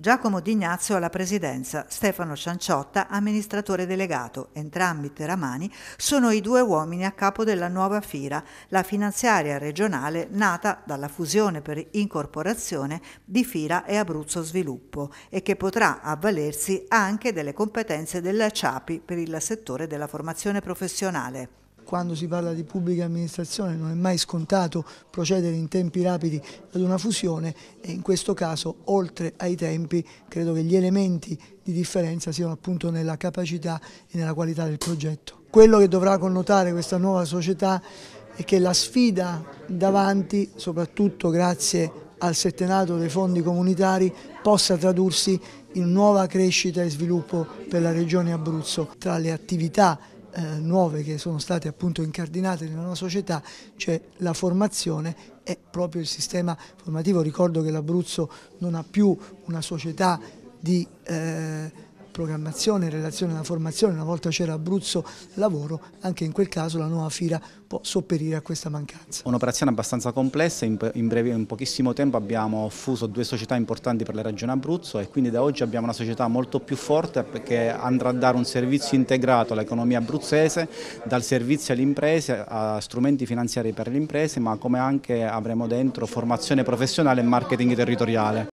Giacomo D'Ignazio alla presidenza, Stefano Cianciotta amministratore delegato, entrambi teramani, sono i due uomini a capo della nuova FIRA, la finanziaria regionale nata dalla fusione per incorporazione di FIRA e Abruzzo Sviluppo e che potrà avvalersi anche delle competenze della CIAPI per il settore della formazione professionale quando si parla di pubblica amministrazione non è mai scontato procedere in tempi rapidi ad una fusione e in questo caso oltre ai tempi credo che gli elementi di differenza siano appunto nella capacità e nella qualità del progetto. Quello che dovrà connotare questa nuova società è che la sfida davanti, soprattutto grazie al settenato dei fondi comunitari possa tradursi in nuova crescita e sviluppo per la regione Abruzzo. Tra le attività eh, nuove che sono state appunto incardinate nella nostra società, cioè la formazione e proprio il sistema formativo. Ricordo che l'Abruzzo non ha più una società di... Eh, programmazione in relazione alla formazione, una volta c'era Abruzzo Lavoro, anche in quel caso la nuova FIRA può sopperire a questa mancanza. Un'operazione abbastanza complessa, in, breve, in pochissimo tempo abbiamo fuso due società importanti per la regione Abruzzo e quindi da oggi abbiamo una società molto più forte che andrà a dare un servizio integrato all'economia abruzzese, dal servizio alle imprese a strumenti finanziari per le imprese, ma come anche avremo dentro formazione professionale e marketing territoriale.